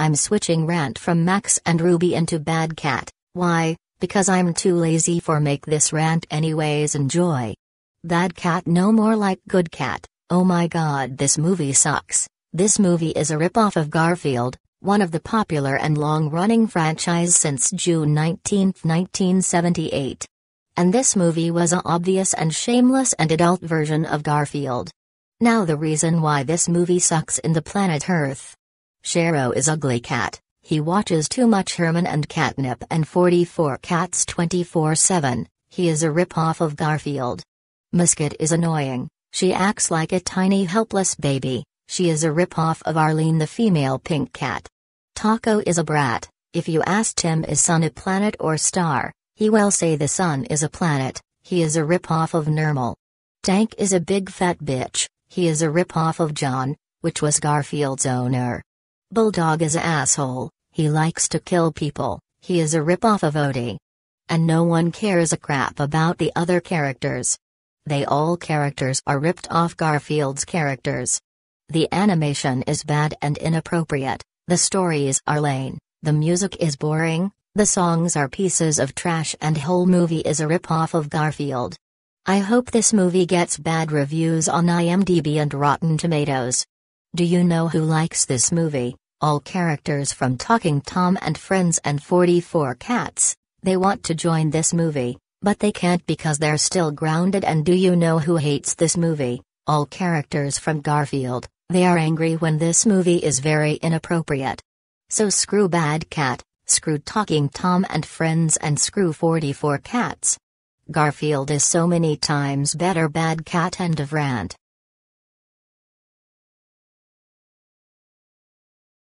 I'm switching rant from Max and Ruby into Bad Cat. Why? Because I'm too lazy for make this rant anyways enjoy. Bad Cat no more like Good Cat. Oh my god this movie sucks. This movie is a ripoff of Garfield, one of the popular and long-running franchise since June 19, 1978. And this movie was a obvious and shameless and adult version of Garfield. Now the reason why this movie sucks in the planet Earth. Shero is ugly cat. He watches too much Herman and Catnip and 44 Cats 24-7. He is a ripoff of Garfield. Musket is annoying. She acts like a tiny helpless baby. She is a ripoff of Arlene the female pink cat. Taco is a brat. If you asked him is sun a planet or star, he will say the sun is a planet. He is a ripoff of Nermal. Tank is a big fat bitch. He is a ripoff of John, which was Garfield's owner. Bulldog is a asshole, he likes to kill people, he is a ripoff of Odie. And no one cares a crap about the other characters. They all characters are ripped off Garfield's characters. The animation is bad and inappropriate, the stories are lame, the music is boring, the songs are pieces of trash and whole movie is a ripoff of Garfield. I hope this movie gets bad reviews on IMDb and Rotten Tomatoes. Do you know who likes this movie? All characters from Talking Tom and Friends and 44 Cats. They want to join this movie, but they can't because they're still grounded. And do you know who hates this movie? All characters from Garfield. They are angry when this movie is very inappropriate. So screw Bad Cat, screw Talking Tom and Friends, and screw 44 Cats. Garfield is so many times better Bad Cat End of rant.